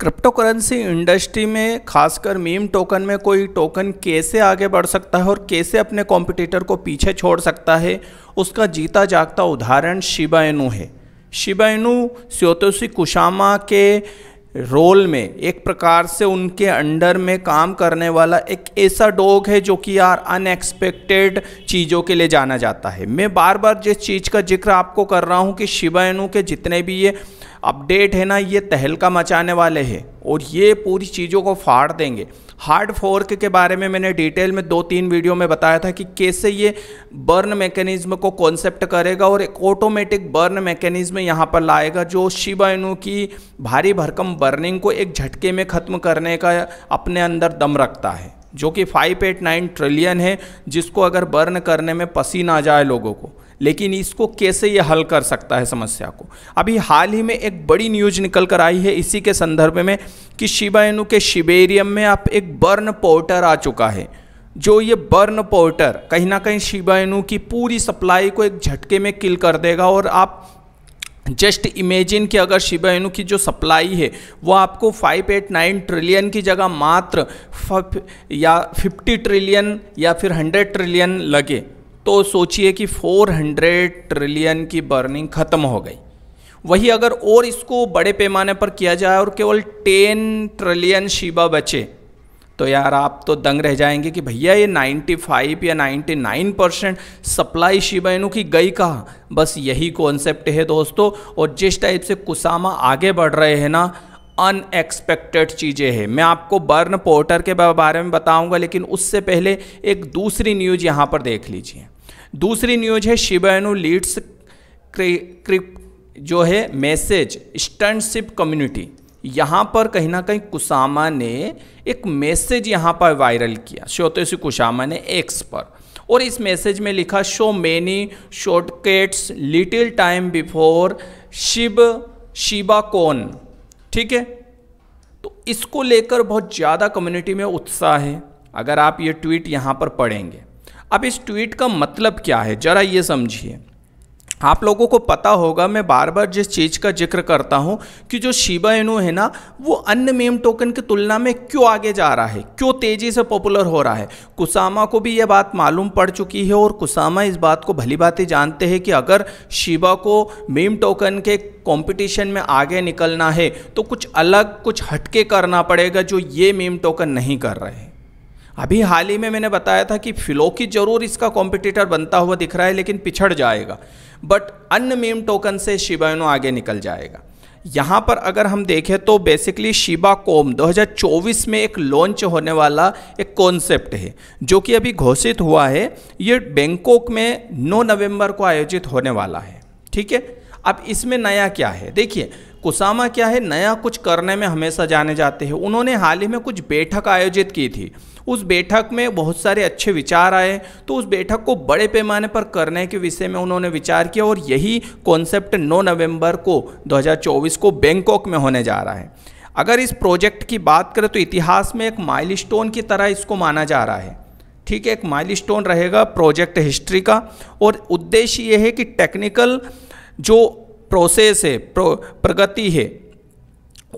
crypto currency industry में खासकर meme token में कोई टोकन कैसे आगे बढ़ सकता है और कैसे अपने कॉम्पिटिटर को पीछे छोड़ सकता है उसका जीता जागता उदाहरण शिबाइनू है शिबाइनू स्योतोशी कुशामा के रोल में एक प्रकार से उनके अंडर में काम करने वाला एक ऐसा डॉग है जो कि यार अनएक्सपेक्टेड चीज़ों के लिए जाना जाता है मैं बार बार जिस चीज़ का जिक्र आपको कर रहा हूँ कि शिवायनु के जितने भी ये अपडेट है ना ये तहलका मचाने वाले हैं और ये पूरी चीज़ों को फाड़ देंगे हार्ड फोर्क के बारे में मैंने डिटेल में दो तीन वीडियो में बताया था कि कैसे ये बर्न मैकेनिज्म को कॉन्सेप्ट करेगा और एक ऑटोमेटिक बर्न मैकेनिज्म यहाँ पर लाएगा जो शिवायनु की भारी भरकम बर्निंग को एक झटके में ख़त्म करने का अपने अंदर दम रखता है जो कि 589 ट्रिलियन है जिसको अगर बर्न करने में पसीना आ जाए लोगों को लेकिन इसको कैसे ये हल कर सकता है समस्या को अभी हाल ही में एक बड़ी न्यूज निकल कर आई है इसी के संदर्भ में कि शिबायनु के शिबेरियम में आप एक बर्न पोर्टर आ चुका है जो ये बर्न पोर्टर कहीं ना कहीं शिबायनु की पूरी सप्लाई को एक झटके में किल कर देगा और आप जस्ट इमेजिन कि अगर शिबा की जो सप्लाई है वो आपको 589 ट्रिलियन की जगह मात्र या 50 ट्रिलियन या फिर 100 ट्रिलियन लगे तो सोचिए कि 400 ट्रिलियन की बर्निंग ख़त्म हो गई वही अगर और इसको बड़े पैमाने पर किया जाए और केवल 10 ट्रिलियन शिबा बचे तो यार आप तो दंग रह जाएंगे कि भैया ये 95 या 99 परसेंट सप्लाई शिबा इनू की गई कहाँ बस यही कॉन्सेप्ट है दोस्तों और जिस टाइप से कुसामा आगे बढ़ रहे हैं ना अनएक्सपेक्टेड चीज़ें हैं मैं आपको बर्न पोर्टर के बारे में बताऊंगा लेकिन उससे पहले एक दूसरी न्यूज यहाँ पर देख लीजिए दूसरी न्यूज है शिबानु लीड्स क्रिप जो है मैसेज स्टनशिप कम्युनिटी यहाँ पर कहीं ना कहीं कुसामा ने एक मैसेज यहाँ पर वायरल किया श्योतोसी कुसामा ने एक्स पर और इस मैसेज में लिखा show many shortcuts little time before शिव शिबा कौन ठीक है तो इसको लेकर बहुत ज़्यादा कम्युनिटी में उत्साह है अगर आप ये ट्वीट यहाँ पर पढ़ेंगे अब इस ट्वीट का मतलब क्या है ज़रा ये समझिए आप लोगों को पता होगा मैं बार बार जिस चीज़ का जिक्र करता हूँ कि जो शिबा इनू है ना वो अन्य मेम टोकन की तुलना में क्यों आगे जा रहा है क्यों तेज़ी से पॉपुलर हो रहा है कुसामा को भी ये बात मालूम पड़ चुकी है और कुसामा इस बात को भली बात जानते हैं कि अगर शिबा को मेम टोकन के कंपटीशन में आगे निकलना है तो कुछ अलग कुछ हटके करना पड़ेगा जो ये मेम टोकन नहीं कर रहे हैं अभी हाल ही में मैंने बताया था कि फिलोकी जरूर इसका कॉम्पिटिटर बनता हुआ दिख रहा है लेकिन पिछड़ जाएगा बट अन्य मेम टोकन से शिबायनो आगे निकल जाएगा यहाँ पर अगर हम देखें तो बेसिकली शिबा कोम 2024 में एक लॉन्च होने वाला एक कॉन्सेप्ट है जो कि अभी घोषित हुआ है ये बैंकॉक में 9 नवंबर को आयोजित होने वाला है ठीक है अब इसमें नया क्या है देखिए कुसामा क्या है नया कुछ करने में हमेशा जाने जाते हैं उन्होंने हाल ही में कुछ बैठक आयोजित की थी उस बैठक में बहुत सारे अच्छे विचार आए तो उस बैठक को बड़े पैमाने पर करने के विषय में उन्होंने विचार किया और यही कॉन्सेप्ट 9 नवंबर को 2024 को बैंकॉक में होने जा रहा है अगर इस प्रोजेक्ट की बात करें तो इतिहास में एक माइल की तरह इसको माना जा रहा है ठीक है एक माइल रहेगा प्रोजेक्ट हिस्ट्री का और उद्देश्य ये है कि टेक्निकल जो प्रोसेस है प्रो, प्रगति है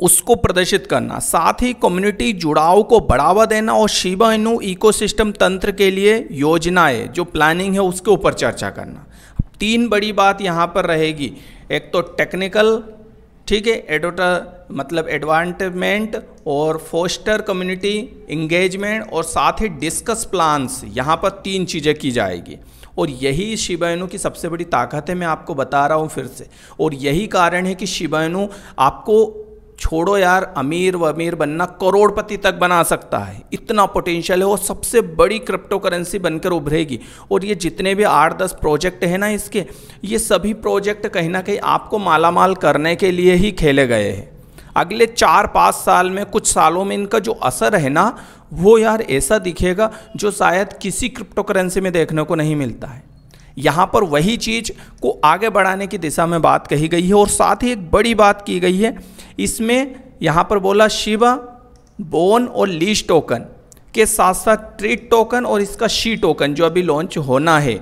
उसको प्रदर्शित करना साथ ही कम्युनिटी जुड़ाव को बढ़ावा देना और शिवा इनु इकोसिस्टम तंत्र के लिए योजनाएं जो प्लानिंग है उसके ऊपर चर्चा करना तीन बड़ी बात यहाँ पर रहेगी एक तो टेक्निकल ठीक है एडोट मतलब एडवांटमेंट और फोस्टर कम्युनिटी इंगेजमेंट और साथ ही डिस्कस प्लान्स यहाँ पर तीन चीज़ें की जाएगी और यही शिवायनु की सबसे बड़ी ताकत है मैं आपको बता रहा हूँ फिर से और यही कारण है कि शिवायनु आपको छोड़ो यार अमीर व अमीर बनना करोड़पति तक बना सकता है इतना पोटेंशियल है वो सबसे बड़ी क्रिप्टो करेंसी बनकर उभरेगी और ये जितने भी आठ दस प्रोजेक्ट हैं ना इसके ये सभी प्रोजेक्ट कहीं ना कहीं आपको माला माल करने के लिए ही खेले गए हैं अगले चार पाँच साल में कुछ सालों में इनका जो असर है ना वो यार ऐसा दिखेगा जो शायद किसी क्रिप्टो करेंसी में देखने को नहीं मिलता है यहाँ पर वही चीज़ को आगे बढ़ाने की दिशा में बात कही गई है और साथ ही एक बड़ी बात की गई है इसमें यहाँ पर बोला शिवा बोन और लीज टोकन के साथ साथ ट्रीट टोकन और इसका शी टोकन जो अभी लॉन्च होना है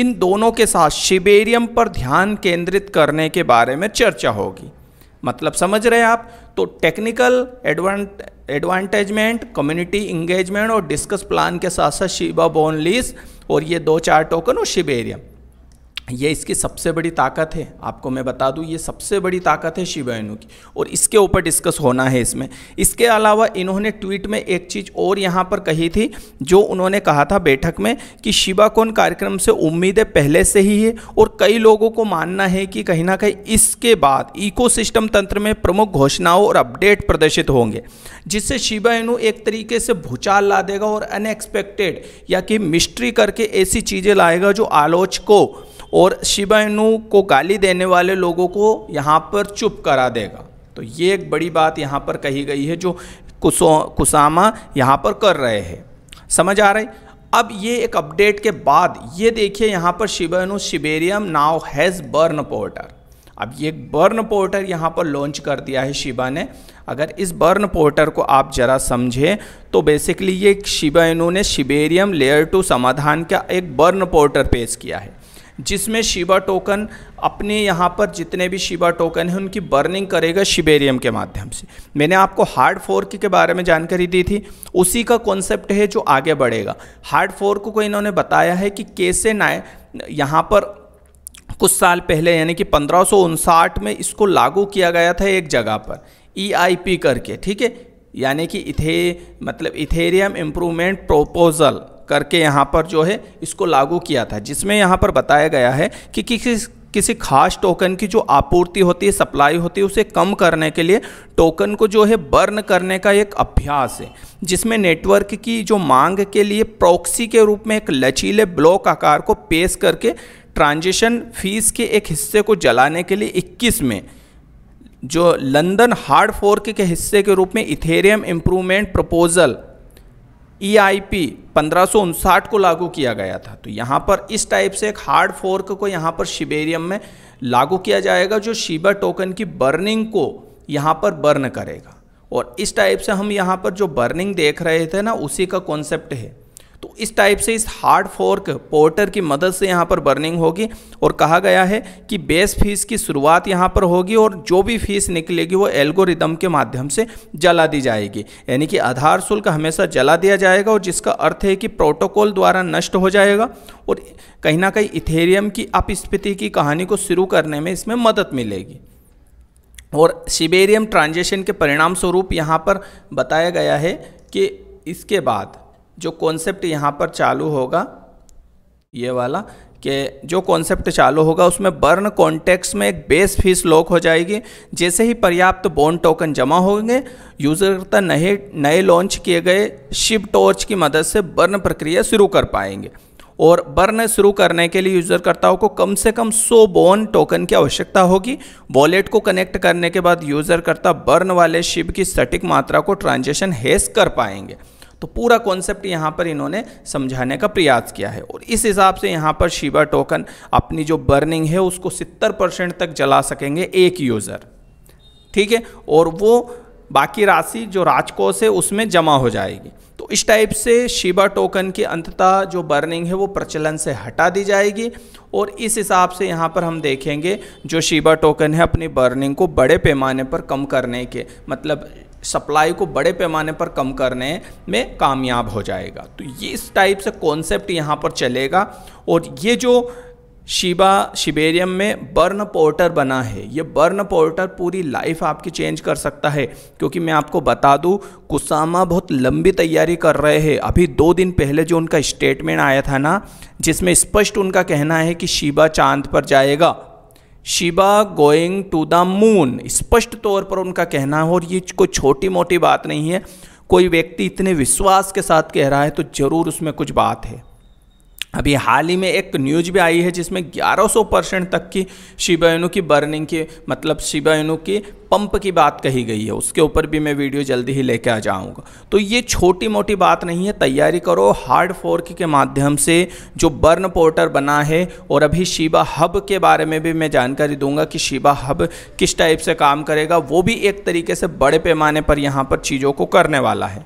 इन दोनों के साथ शिबेरियम पर ध्यान केंद्रित करने के बारे में चर्चा होगी मतलब समझ रहे हैं आप तो टेक्निकल एडवांट एडवांटेजमेंट कम्युनिटी इंगेजमेंट और डिस्कस प्लान के साथ साथ शिबा बोन लीज और ये दो चार टोकन और शिबेरियम ये इसकी सबसे बड़ी ताकत है आपको मैं बता दूं ये सबसे बड़ी ताकत है शिवायनु की और इसके ऊपर डिस्कस होना है इसमें इसके अलावा इन्होंने ट्वीट में एक चीज़ और यहाँ पर कही थी जो उन्होंने कहा था बैठक में कि कौन कार्यक्रम से उम्मीदें पहले से ही है और कई लोगों को मानना है कि कहीं ना कहीं इसके बाद इको तंत्र में प्रमुख घोषणाओं और अपडेट प्रदर्शित होंगे जिससे शिवायनु एक तरीके से भूचाल ला देगा और अनएक्सपेक्टेड या कि मिस्ट्री करके ऐसी चीज़ें लाएगा जो आलोचकों और शिबाइनु को गाली देने वाले लोगों को यहाँ पर चुप करा देगा तो ये एक बड़ी बात यहाँ पर कही गई है जो कुसामा यहाँ पर कर रहे हैं समझ आ है अब ये एक अपडेट के बाद ये देखिए यहाँ पर Shiba Inu Shibarium now has burn portal अब ये बर्न पोर्टर यहाँ पर लॉन्च कर दिया है शिबा ने अगर इस बर्न पोर्टर को आप जरा समझें तो बेसिकली ये शिबा इन्होंने शिबेरियम लेयर टू समाधान का एक बर्न पोर्टर पेश किया है जिसमें शिबा टोकन अपने यहाँ पर जितने भी शिबा टोकन हैं उनकी बर्निंग करेगा शिबेरियम के माध्यम से मैंने आपको हार्ड फोर्क के बारे में जानकारी दी थी उसी का कॉन्सेप्ट है जो आगे बढ़ेगा हार्ड फोर्क को इन्होंने बताया है कि कैसे ना यहाँ पर कुछ साल पहले यानी कि पंद्रह में इसको लागू किया गया था एक जगह पर ई e करके ठीक है यानी कि इथे मतलब इथेरियम इम्प्रूवमेंट प्रोपोज़ल करके यहाँ पर जो है इसको लागू किया था जिसमें यहाँ पर बताया गया है कि किसी किसी खास टोकन की जो आपूर्ति होती है सप्लाई होती है उसे कम करने के लिए टोकन को जो है बर्न करने का एक अभ्यास है जिसमें नेटवर्क की जो मांग के लिए प्रॉक्सी के रूप में एक लचीले ब्लॉक आकार को पेश करके ट्रांजेक्शन फीस के एक हिस्से को जलाने के लिए 21 में जो लंदन हार्ड फोर्क के हिस्से के रूप में Ethereum improvement proposal E I P पंद्रह को लागू किया गया था तो यहाँ पर इस टाइप से एक हार्ड फोर्क को यहाँ पर शिबेरियम में लागू किया जाएगा जो शिबा टोकन की बर्निंग को यहाँ पर बर्न करेगा और इस टाइप से हम यहाँ पर जो बर्निंग देख रहे थे ना उसी का कॉन्सेप्ट है तो इस टाइप से इस हार्ड फोर्क पोर्टर की मदद से यहाँ पर बर्निंग होगी और कहा गया है कि बेस फीस की शुरुआत यहाँ पर होगी और जो भी फीस निकलेगी वो एल्गोरिदम के माध्यम से जला दी जाएगी यानी कि आधार शुल्क हमेशा जला दिया जाएगा और जिसका अर्थ है कि प्रोटोकॉल द्वारा नष्ट हो जाएगा और कहीं ना कहीं इथेरियम की अपस्फिति की कहानी को शुरू करने में इसमें मदद मिलेगी और सिबेरियम ट्रांजेक्शन के परिणाम स्वरूप यहाँ पर बताया गया है कि इसके बाद जो कॉन्सेप्ट यहाँ पर चालू होगा ये वाला कि जो कॉन्सेप्ट चालू होगा उसमें बर्न कॉन्टेक्स में एक बेस फीस लॉक हो जाएगी जैसे ही पर्याप्त तो टोकन जमा होंगे यूज़र तक नए नए लॉन्च किए गए शिप टॉर्च की मदद से बर्न प्रक्रिया शुरू कर पाएंगे और बर्न शुरू करने के लिए यूज़रकर्ताओं को कम से कम 100 बोन टोकन की आवश्यकता होगी वॉलेट को कनेक्ट करने के बाद यूज़रकर्ता बर्न वाले शिप की सटीक मात्रा को ट्रांजेक्शन हैस कर पाएंगे तो पूरा कॉन्सेप्ट यहाँ पर इन्होंने समझाने का प्रयास किया है और इस हिसाब से यहाँ पर शिवा टोकन अपनी जो बर्निंग है उसको सितर परसेंट तक जला सकेंगे एक यूज़र ठीक है और वो बाकी राशि जो राजकोष है उसमें जमा हो जाएगी तो इस टाइप से शिबा टोकन की अंततः जो बर्निंग है वो प्रचलन से हटा दी जाएगी और इस हिसाब से यहाँ पर हम देखेंगे जो शिबा टोकन है अपनी बर्निंग को बड़े पैमाने पर कम करने के मतलब सप्लाई को बड़े पैमाने पर कम करने में कामयाब हो जाएगा तो ये इस टाइप से कॉन्सेप्ट यहाँ पर चलेगा और ये जो शिबा शिबेरियम में बर्न पोर्टर बना है ये बर्न पोर्टर पूरी लाइफ आपकी चेंज कर सकता है क्योंकि मैं आपको बता दूं कुसामा बहुत लंबी तैयारी कर रहे हैं अभी दो दिन पहले जो उनका स्टेटमेंट आया था ना जिसमें स्पष्ट उनका कहना है कि शिबा चांद पर जाएगा Shiba going to the moon स्पष्ट तौर पर उनका कहना है और ये कोई छोटी मोटी बात नहीं है कोई व्यक्ति इतने विश्वास के साथ कह रहा है तो जरूर उसमें कुछ बात है अभी हाल ही में एक न्यूज भी आई है जिसमें 1100 परसेंट तक की शिवायनु की बर्निंग की मतलब शिवायनु की पंप की बात कही गई है उसके ऊपर भी मैं वीडियो जल्दी ही लेके आ जाऊंगा तो ये छोटी मोटी बात नहीं है तैयारी करो हार्ड फोर्क के माध्यम से जो बर्न पोर्टर बना है और अभी शिबा हब के बारे में भी मैं जानकारी दूंगा कि शिबा हब किस टाइप से काम करेगा वो भी एक तरीके से बड़े पैमाने पर यहाँ पर चीज़ों को करने वाला है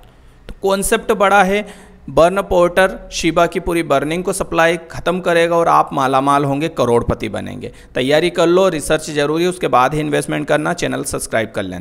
तो कॉन्सेप्ट बड़ा है बर्न पोर्टर शिबा की पूरी बर्निंग को सप्लाई ख़त्म करेगा और आप माला माल होंगे करोड़पति बनेंगे तैयारी कर लो रिसर्च जरूरी उसके बाद ही इन्वेस्टमेंट करना चैनल सब्सक्राइब कर लेना